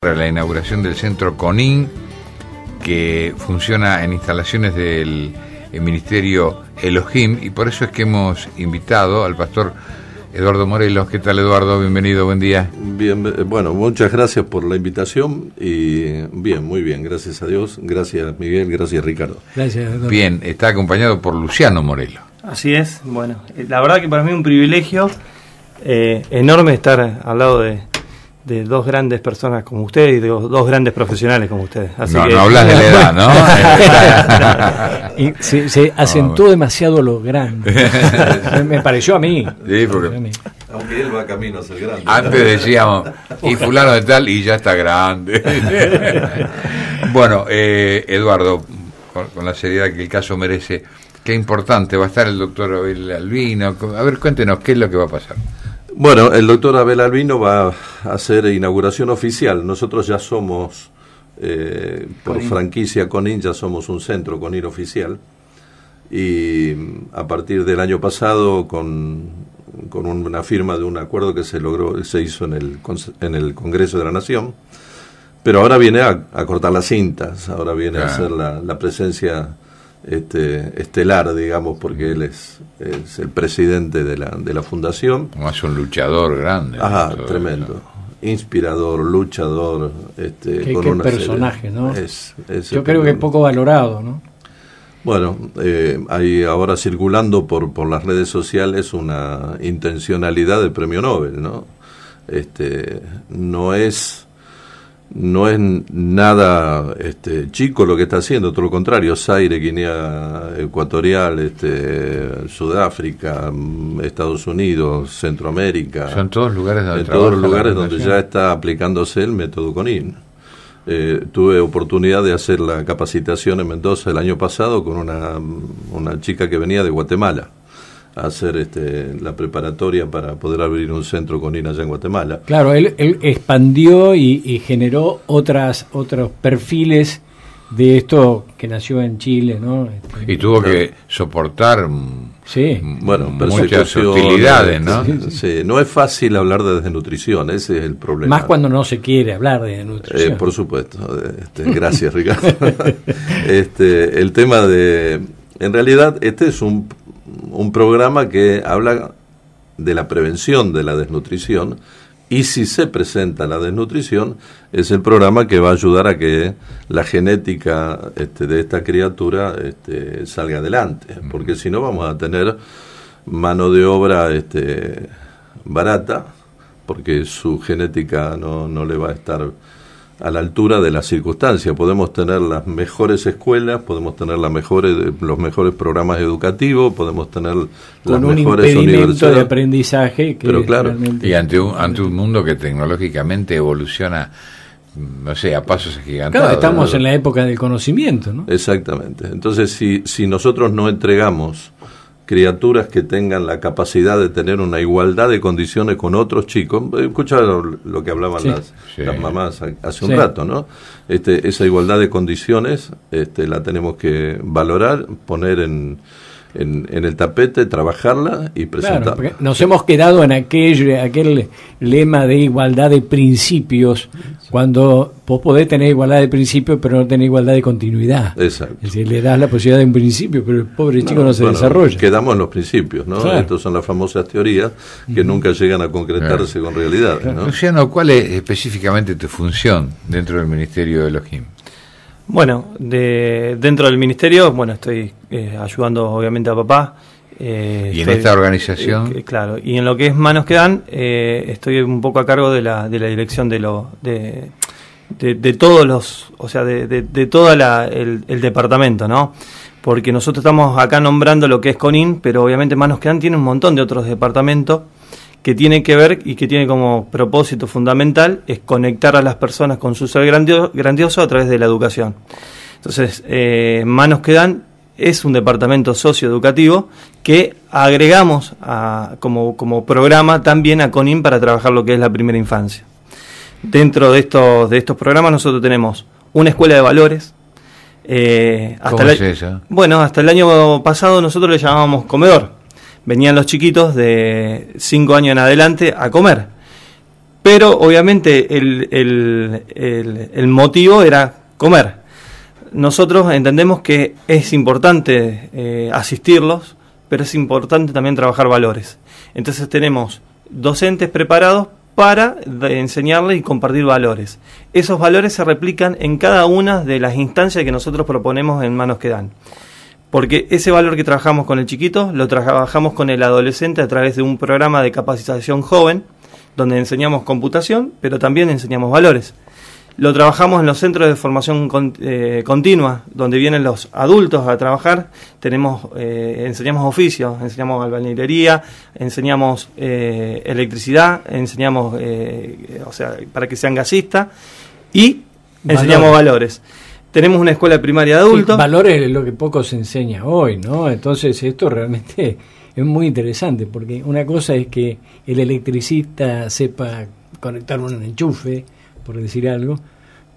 para la inauguración del centro CONIN, que funciona en instalaciones del eh, Ministerio Elohim, y por eso es que hemos invitado al pastor Eduardo Morelos. ¿Qué tal, Eduardo? Bienvenido, buen día. bueno, muchas gracias por la invitación y bien, muy bien, gracias a Dios, gracias Miguel, gracias Ricardo. Gracias, Bien, está acompañado por Luciano Morelos. Así es, bueno, eh, la verdad que para mí es un privilegio eh, enorme estar al lado de de dos grandes personas como ustedes y de dos grandes profesionales como ustedes Así no, no hablas de la edad, ¿no? y se, se demasiado lo grande. Me pareció a mí. porque... Aunque él va camino a grande. Antes decíamos, y fulano de tal, y ya está grande. bueno, eh, Eduardo, con, la seriedad que el caso merece, qué importante va a estar el doctor Abel Albino. A ver, cuéntenos, ¿qué es lo que va a pasar? Bueno, el doctor Abel Albino va a hacer inauguración oficial. Nosotros ya somos, eh, por franquicia Conin, ya somos un centro Conin oficial. Y mm, a partir del año pasado, con, una firma de un acuerdo que se logró, se hizo en el, en el Congreso de la Nación, pero ahora viene a, cortar las cintas, ahora viene a hacer la presencia este, estelar, digamos, porque él es, el presidente de la, de la fundación. Es un luchador grande. Ajá, tremendo. Inspirador, luchador. Este, qué, personaje, ¿no? Es, Yo creo que poco valorado, ¿no? Bueno, hay eh, ahora circulando por, por las redes sociales una intencionalidad del premio Nobel, ¿no? Este, no es no es nada este, chico lo que está haciendo, todo lo contrario, Zaire, Guinea Ecuatorial, este, Sudáfrica, mm, Estados Unidos, Centroamérica. Son todos lugares En todos los lugares donde ya está aplicándose el método CONIN. Eh, tuve oportunidad de hacer la capacitación en Mendoza el año pasado con una mm, chica que venía de Guatemala hacer este, la preparatoria para poder abrir un centro con INA allá en Guatemala. Claro, él, expandió y, generó otras, otros perfiles de esto que nació en Chile, ¿no? y tuvo que soportar bueno, muchas hostilidades, ¿no? no es fácil hablar de desnutrición, ese es el problema. Más cuando no se quiere hablar de desnutrición. Eh, por supuesto, este, gracias Ricardo. este, el tema de, en realidad, este es un un programa que habla de la prevención de la desnutrición y si se presenta la desnutrición, es el programa que va a ayudar a que la genética este, de esta criatura este, salga adelante, porque si no vamos a tener mano de obra este, barata, porque su genética no, no le va a estar a la altura de las circunstancias. Podemos tener las mejores escuelas, podemos tener mejores, eh, los mejores programas educativos, podemos tener las un mejores universidades. de aprendizaje. Que pero claro. Y ante un, mundo que tecnológicamente evoluciona, mm, no sé, a pasos gigantescos. Claro, estamos en la época del conocimiento, ¿no? Exactamente. Entonces, si, si nosotros no entregamos criaturas que tengan la capacidad de tener una igualdad de condiciones con otros chicos. Eh, escucha lo, que hablaban las, mamás hace un rato, ¿no? Este, esa igualdad de condiciones este, la tenemos que valorar, poner en, en, el tapete, trabajarla y presentarla. nos hemos quedado en aquel, aquel lema de igualdad de principios, cuando vos podés tener igualdad de principios, pero no tener igualdad de continuidad. Exacto. Es decir, le das la posibilidad de un principio, pero el pobre chico no, se desarrolla. Quedamos en los principios, ¿no? Estas son las famosas teorías que nunca llegan a concretarse con realidad. Luciano, ¿cuál es específicamente tu función dentro del Ministerio de Elohim? Bueno, de, dentro del ministerio, bueno, estoy eh, ayudando obviamente a papá. Eh, ¿Y en esta organización? Eh, claro, y en lo que es Manos que Dan, estoy un poco a cargo de la, de la dirección de, lo, de, todos los, o sea, de, de todo el, el departamento, ¿no? Porque nosotros estamos acá nombrando lo que es CONIN, pero obviamente Manos que Dan tiene un montón de otros departamentos que tiene que ver y que tiene como propósito fundamental es conectar a las personas con su ser grandioso a través de la educación. Entonces, eh, Manos que Dan es un departamento socioeducativo que agregamos como, como, programa también a CONIN para trabajar lo que es la primera infancia. Dentro de estos, de estos programas nosotros tenemos una escuela de valores. Eh, bueno, hasta el año pasado nosotros le llamábamos comedor venían los chiquitos de 5 años en adelante a comer. Pero obviamente el, motivo era comer. Nosotros entendemos que es importante eh, asistirlos, pero es importante también trabajar valores. Entonces tenemos docentes preparados para enseñarles y compartir valores. Esos valores se replican en cada una de las instancias que nosotros proponemos en Manos que Dan. Porque ese valor que trabajamos con el chiquito lo trabajamos con el adolescente a través de un programa de capacitación joven, donde enseñamos computación, pero también enseñamos valores. Lo trabajamos en los centros de formación eh, continua, donde vienen los adultos a trabajar. Tenemos, eh, enseñamos oficios, enseñamos albañilería, enseñamos eh, electricidad, enseñamos, o sea, para que sean gasistas y enseñamos valores tenemos una escuela primaria de adultos. valores es lo que poco se enseña hoy, ¿no? Entonces esto realmente es muy interesante, porque una cosa es que el electricista sepa conectar un enchufe, por decir algo,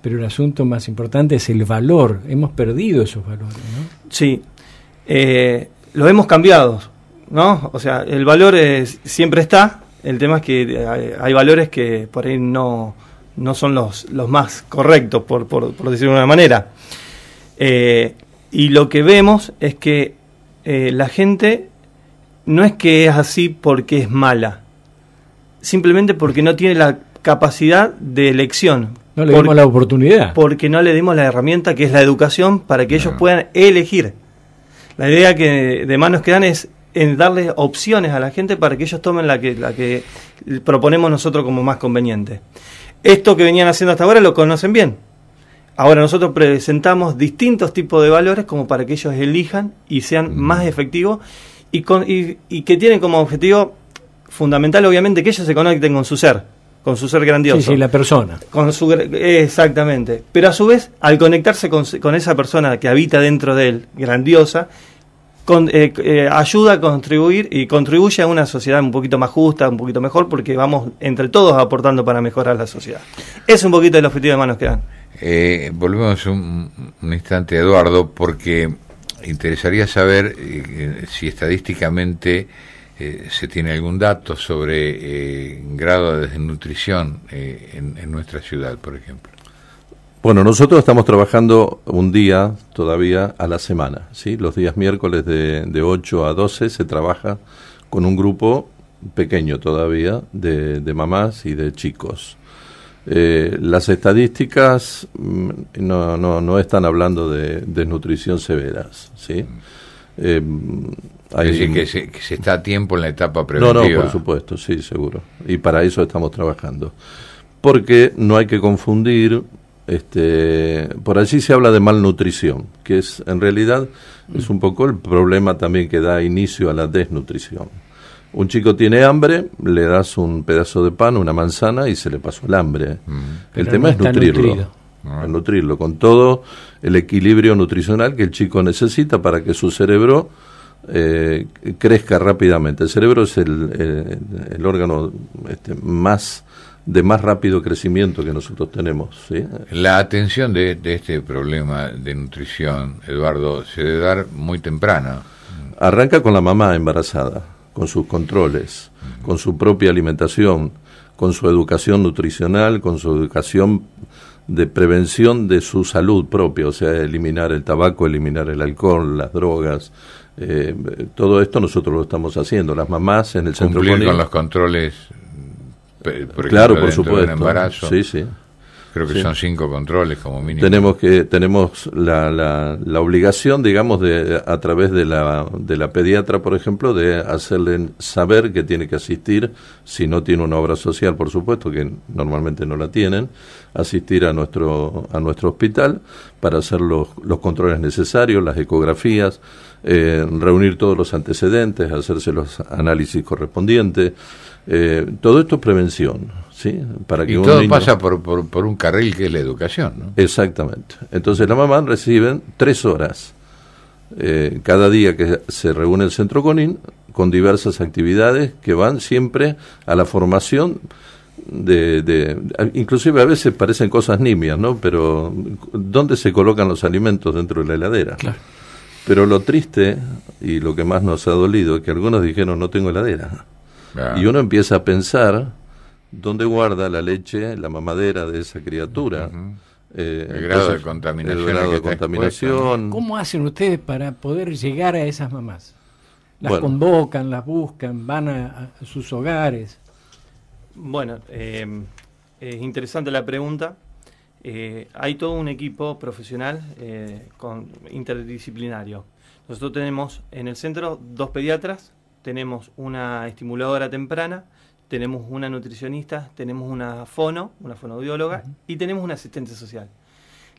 pero el asunto más importante es el valor. Hemos perdido esos valores, ¿no? Sí, eh, los hemos cambiado, ¿no? O sea, el valor siempre está, el tema es que hay valores que por ahí no no son los, los más correctos, por, por, por, decirlo de una manera. Eh, y lo que vemos es que eh, la gente no es que es así porque es mala, simplemente porque no tiene la capacidad de elección. No le dimos la oportunidad. Porque no le dimos la herramienta que es la educación para que ellos puedan elegir. La idea que de manos que dan es en darles opciones a la gente para que ellos tomen la que, la que proponemos nosotros como más conveniente esto que venían haciendo hasta ahora lo conocen bien. Ahora nosotros presentamos distintos tipos de valores como para que ellos elijan y sean mm. más efectivos y, que tienen como objetivo fundamental obviamente que ellos se conecten con su ser, con su ser grandioso. Sí, la persona. Con su, exactamente. Pero a su vez, al conectarse con esa persona que habita dentro de él, grandiosa, eh, eh, ayuda a contribuir y contribuye a una sociedad un poquito más justa, un poquito mejor, porque vamos entre todos aportando para mejorar la sociedad. Es un poquito el objetivo de manos que dan. Eh, volvemos un, instante, Eduardo, porque interesaría saber si estadísticamente se tiene algún dato sobre grado de desnutrición en nuestra ciudad, por ejemplo. Bueno, nosotros estamos trabajando un día todavía a la semana, ¿sí? Los días miércoles de, de 8 a 12 se trabaja con un grupo pequeño todavía de, mamás y de chicos. Eh, las estadísticas mm, no, no, no, están hablando de desnutrición severas, ¿sí? Eh, es decir, que se, que se, está a tiempo en la etapa preventiva. No, no, por supuesto, sí, seguro. Y para eso estamos trabajando. Porque no hay que confundir este, por allí se habla de malnutrición, que es en realidad es un poco el problema también que da inicio a la desnutrición. Un chico tiene hambre, le das un pedazo de pan, una manzana y se le pasó el hambre. Mm. El tema es nutrirlo. Nutrirlo con todo el equilibrio nutricional que el chico necesita para que su cerebro eh, crezca rápidamente. El cerebro es el, órgano este, más de más rápido crecimiento que nosotros tenemos. La atención de, este problema de nutrición, Eduardo, se debe dar muy temprano. Arranca con la mamá embarazada, con sus controles, con su propia alimentación, con su educación nutricional, con su educación de prevención de su salud propia, o sea, eliminar el tabaco, eliminar el alcohol, las drogas, eh, todo esto nosotros lo estamos haciendo. Las mamás en el centro. Cumplir con los controles claro, por supuesto. sí, sí. Creo que son cinco controles como mínimo. Tenemos que tenemos la, la, obligación, digamos, de a través de la, de la pediatra, por ejemplo, de hacerle saber que tiene que asistir, si no tiene una obra social, por supuesto, que normalmente no la tienen, asistir a nuestro a nuestro hospital para hacer los, los controles necesarios, las ecografías, eh, reunir todos los antecedentes, hacerse los análisis correspondientes. Eh, todo esto es prevención. ¿Sí? Para que y todo pasa por, por, un carril que es la educación. Exactamente. Entonces la mamá reciben tres horas eh, cada día que se reúne el centro CONIN con diversas actividades que van siempre a la formación de, de, inclusive a veces parecen cosas nimias, ¿no? Pero ¿dónde se colocan los alimentos dentro de la heladera? Claro. Pero lo triste y lo que más nos ha dolido es que algunos dijeron no tengo heladera. Y uno empieza a pensar dónde guarda la leche, la mamadera de esa criatura. Eh, el grado de contaminación. ¿Cómo hacen ustedes para poder llegar a esas mamás? Las convocan, las buscan, van a, sus hogares. Bueno, em, es interesante la pregunta. Eh, hay todo un equipo profesional eh, con, interdisciplinario. Nosotros tenemos en el centro dos pediatras, tenemos una estimuladora temprana, tenemos una nutricionista, tenemos una fono, una fonoaudióloga y tenemos una asistente social.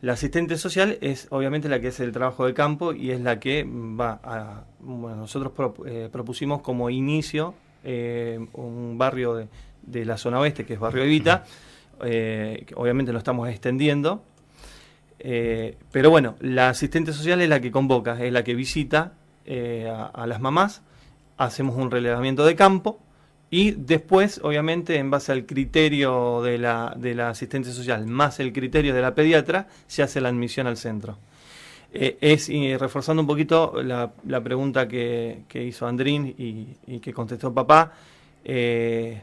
La asistente social es obviamente la que hace el trabajo de campo y es la que va a. Bueno, nosotros eh, propusimos como inicio eh, un barrio de, la zona oeste, que es Barrio Evita. Eh, obviamente lo estamos extendiendo. pero bueno, la asistente social es la que convoca, es la que visita a las mamás hacemos un relevamiento de campo y después, obviamente, en base al criterio de la, asistencia social más el criterio de la pediatra, se hace la admisión al centro. Eh, es reforzando un poquito la, pregunta que, hizo Andrín y, que contestó papá. Eh,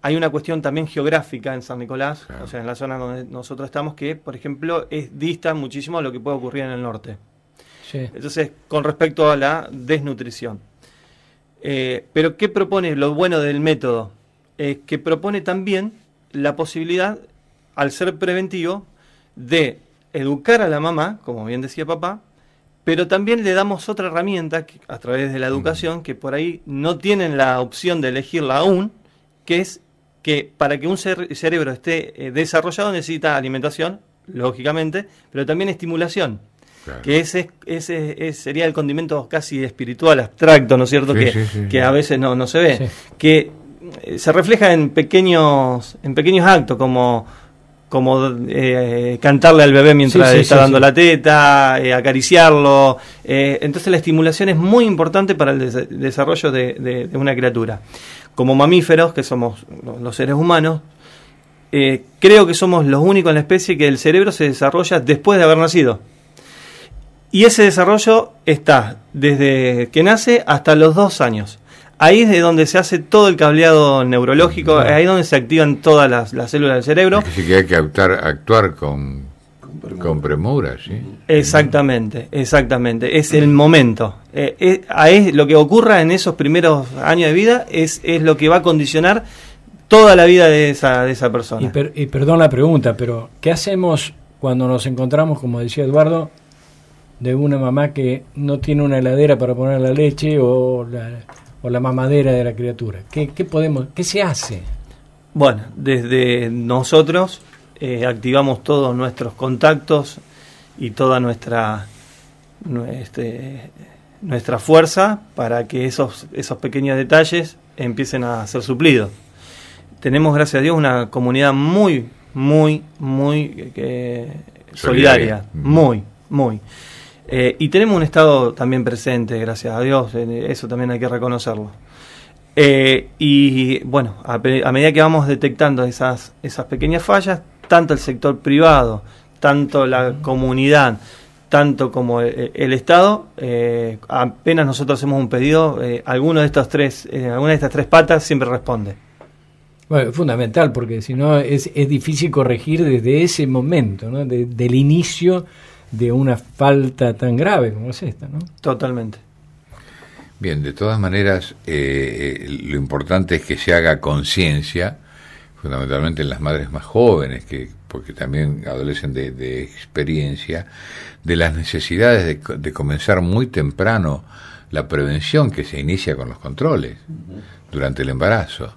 hay una cuestión también geográfica en San Nicolás, o sea, en la zona donde nosotros estamos, que, por ejemplo, es dista muchísimo a lo que puede ocurrir en el norte. Entonces, con respecto a la desnutrición. Eh, pero ¿qué propone? Lo bueno del método es que propone también la posibilidad, al ser preventivo, de educar a la mamá, como bien decía papá, pero también le damos otra herramienta a través de la educación que por ahí no tienen la opción de elegirla aún, que es que para que un cerebro esté eh, desarrollado necesita alimentación, lógicamente, pero también estimulación. Que ese, ese, sería el condimento casi espiritual, abstracto, ¿no es cierto? que, a veces no, se ve. Que eh, se refleja en pequeños, en pequeños actos, como como eh, cantarle al bebé mientras le está dando la teta, eh, acariciarlo. entonces la estimulación es muy importante para el desarrollo de, de, una criatura. Como mamíferos, que somos los seres humanos, creo que somos los únicos en la especie que el cerebro se desarrolla después de haber nacido. Y ese desarrollo está desde que nace hasta los dos años. Ahí es de donde se hace todo el cableado neurológico, ahí es ahí donde se activan todas las, células del cerebro. Así que hay que actuar, actuar con, con, premura. sí. Exactamente, exactamente. Es el momento. Eh, eh, es, lo que ocurra en esos primeros años de vida es, es lo que va a condicionar toda la vida de esa, de esa persona. Y, y perdón la pregunta, pero ¿qué hacemos cuando nos encontramos, como decía Eduardo, de una mamá que no tiene una heladera para poner la leche o la, o la mamadera de la criatura? ¿Qué, qué podemos, qué se hace? Bueno, desde nosotros eh, activamos todos nuestros contactos y toda nuestra, este, nuestra fuerza para que esos, esos pequeños detalles empiecen a ser suplidos. Tenemos, gracias a Dios, una comunidad muy, muy, muy eh, solidaria. Muy, muy. Eh, y tenemos un Estado también presente, gracias a Dios, eso también hay que reconocerlo. Eh, y bueno, a, medida que vamos detectando esas, esas pequeñas fallas, tanto el sector privado, tanto la comunidad, tanto como eh, el, Estado, apenas nosotros hacemos un pedido, alguno de estos tres, alguna de estas tres patas siempre responde. Bueno, es fundamental porque si no es, difícil corregir desde ese momento, ¿no? del inicio de una falta tan grave como es esta, ¿no? Totalmente. Bien, de todas maneras, eh, eh, lo importante es que se haga conciencia, fundamentalmente en las madres más jóvenes, que porque también adolecen de, experiencia, de las necesidades de, comenzar muy temprano la prevención que se inicia con los controles durante el embarazo.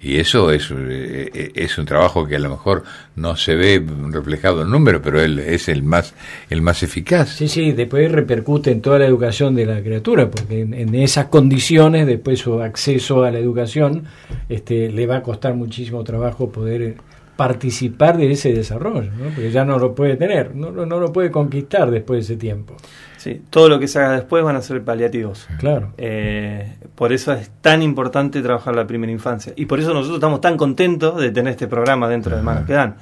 Y eso es, eh, eh, es un trabajo que a lo mejor no se ve reflejado en número, pero él es el más, el más eficaz. Sí, sí, después repercute en toda la educación de la criatura, porque en, en esas condiciones después su acceso a la educación este, le va a costar muchísimo trabajo poder eh, participar de ese desarrollo, porque ya no lo puede tener, no, lo puede conquistar después de ese tiempo. Sí, todo lo que se haga después van a ser paliativos. Claro. Eh, por eso es tan importante trabajar la primera infancia. Y por eso nosotros estamos tan contentos de tener este programa dentro de Manos que Dan.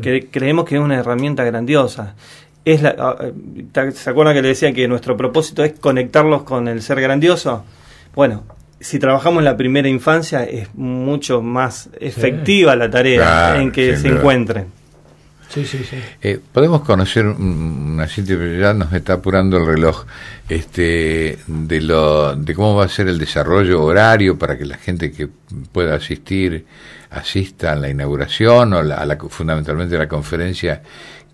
que creemos que es una herramienta grandiosa. Es la, ah, eh, ¿Se acuerdan que le decía que nuestro propósito es conectarlos con el ser grandioso? Bueno, si trabajamos la primera infancia es mucho más efectiva la tarea en que se encuentren. Sí, sí, sí. Eh, Podemos conocer una ya nos está apurando el reloj, este, de, lo, de cómo va a ser el desarrollo horario para que la gente que pueda asistir asista a la inauguración o a la, fundamentalmente a la conferencia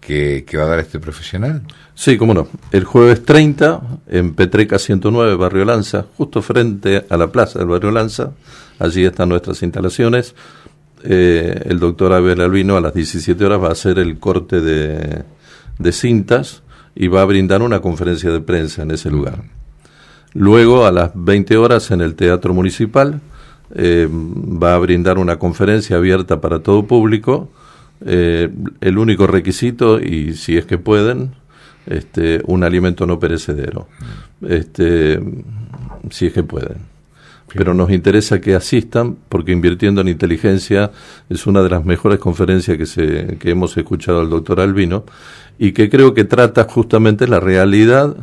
que, va a dar este profesional. Sí, cómo no. El jueves 30 en Petreca 109, Barrio Lanza, justo frente a la plaza del Barrio Lanza. Allí están nuestras instalaciones. Eh, el doctor Abel Albino a las 17 horas va a hacer el corte de, cintas y va a brindar una conferencia de prensa en ese lugar. Luego, a las 20 horas, en el Teatro Municipal, eh, va a brindar una conferencia abierta para todo público eh, el único requisito, y si es que pueden, este, un alimento no perecedero, mm. este, si es que pueden. Pero nos interesa que asistan porque invirtiendo en inteligencia es una de las mejores conferencias que, se, que hemos escuchado al doctor Albino y que creo que trata justamente la realidad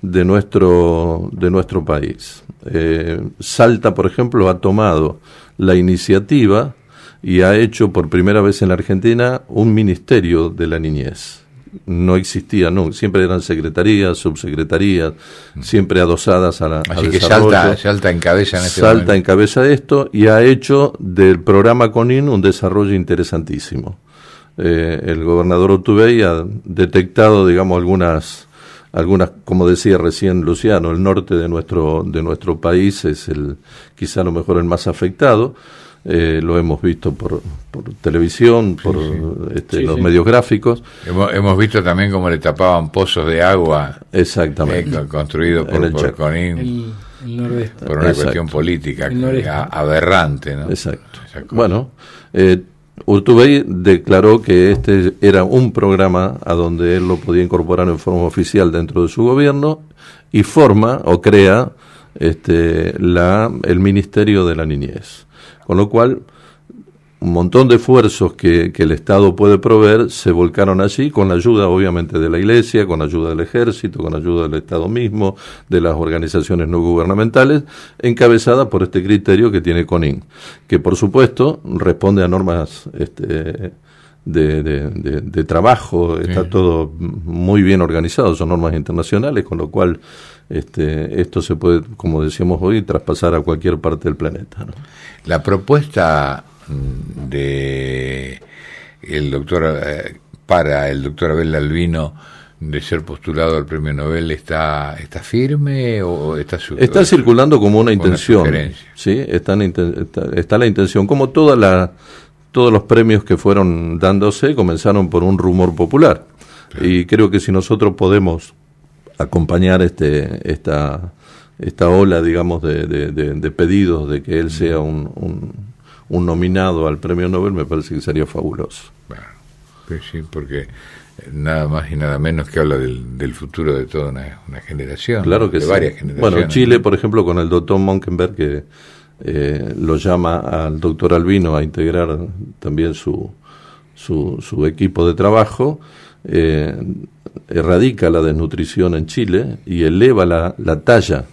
de nuestro, de nuestro país. Eh, Salta, por ejemplo, ha tomado la iniciativa y ha hecho por primera vez en la Argentina un ministerio de la niñez. No existía, no, siempre eran secretarías, subsecretarías, siempre adosadas a la. Así que salta, en cabeza en este Salta en cabeza esto y ha hecho del programa CONIN un desarrollo interesantísimo. Eh, el gobernador Otubey ha detectado, digamos, algunas algunas, como decía recién Luciano, el norte de nuestro, de nuestro país es el, quizá lo mejor el más afectado. Eh, lo hemos visto por, televisión, por este, los medios gráficos. Hemos, visto también cómo le tapaban pozos de agua. Exactamente. Eh, construidos por, el por Por una cuestión política aberrante, Exacto. Bueno, eh, Urtubey declaró que este era un programa a donde él lo podía incorporar en forma oficial dentro de su gobierno y forma o crea este, la, el Ministerio de la Niñez. Con lo cual, un montón de esfuerzos que, el Estado puede proveer se volcaron así, con la ayuda obviamente de la Iglesia, con la ayuda del Ejército, con la ayuda del Estado mismo, de las organizaciones no gubernamentales, encabezadas por este criterio que tiene CONIN, que por supuesto responde a normas este, de, trabajo, está todo muy bien organizado, son normas internacionales, con lo cual este, esto se puede, como decíamos hoy, traspasar a cualquier parte del planeta. La propuesta mm, de el doctor eh, para el doctor Abel Albino de ser postulado al premio Nobel está está firme o está está circulando como una intención sí está, la intención como toda la, todos los premios que fueron dándose comenzaron por un rumor popular. Y creo que si nosotros podemos acompañar este, esta, esta ola, digamos, de, de, pedidos de que él mm. sea un, un, nominado al premio Nobel, me parece que sería fabuloso. Pues sí, porque eh, nada más y nada menos que habla del, futuro de toda una, generación, claro que de varias generaciones. Bueno, Chile, por ejemplo, con el doctor Monkenberg, que eh, lo llama al doctor Albino a integrar también su, su, equipo de trabajo, eh, erradica la desnutrición en Chile y eleva la, talla,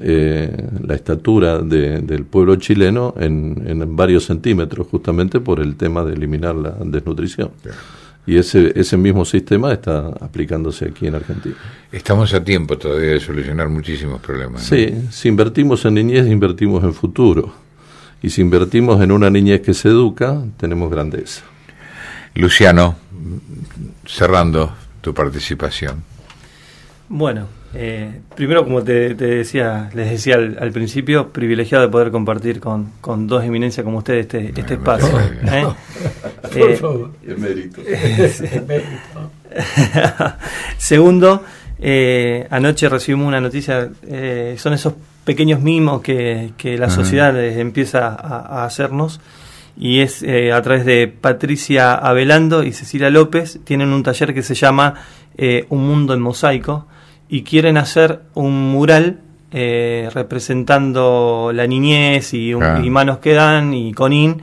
eh, la estatura del pueblo chileno en, en, varios centímetros, justamente por el tema de eliminar la desnutrición. Y ese, ese mismo sistema está aplicándose aquí en Argentina. Estamos a tiempo todavía de solucionar muchísimos problemas. Sí, si invertimos en niñez, invertimos en futuro. Y si invertimos en una niñez que se educa, tenemos grandeza. Luciano, cerrando tu participación. Bueno, eh, primero, como te, decía, les decía al, principio, privilegiado de poder compartir con, dos eminencias como ustedes este, este espacio. ¿eh? Por eh, favor. El mérito. mérito. Segundo, anoche recibimos una noticia, son esos pequeños mimos que, la sociedad empieza a, a, hacernos. Y es a través de Patricia Avelando y Cecilia López, tienen un taller que se llama Un Mundo en Mosaico, y quieren hacer un mural eh, representando la niñez y, Manos que dan y Conin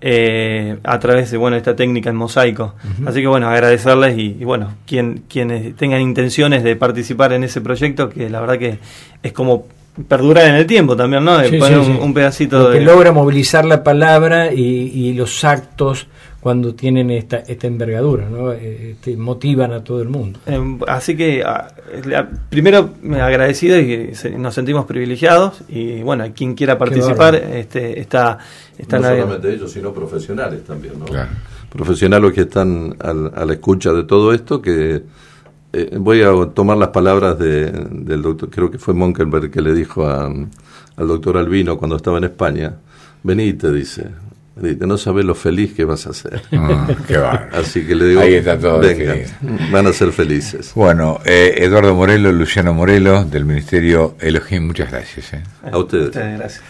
eh, a través de bueno esta técnica en mosaico. Así que bueno, agradecerles y, bueno, quien, quienes tengan intenciones de participar en ese proyecto, que la verdad que es como perdurar en el tiempo también, ¿no? De poner Un, pedacito de... Que logra movilizar la palabra y los actos cuando tienen esta, esta envergadura, ¿no? Eh, este, motivan a todo el mundo. Eh, así que, ah, eh, primero primero, agradecido y nos sentimos privilegiados y bueno, quien quiera participar este, está, está... No solamente ellos, sino profesionales también, ¿no? Profesionales que están a la escucha de todo esto, que voy a tomar las palabras del doctor, creo que fue Monkelberg que le dijo al doctor Albino cuando estaba en España, te dice, no sabes lo feliz que vas a ser. Ah, Así que le digo, van a ser felices. Bueno, eh, Eduardo Morelo, Luciano Morelos del Ministerio Elohim, muchas gracias. Eh. A ustedes. Muchas gracias.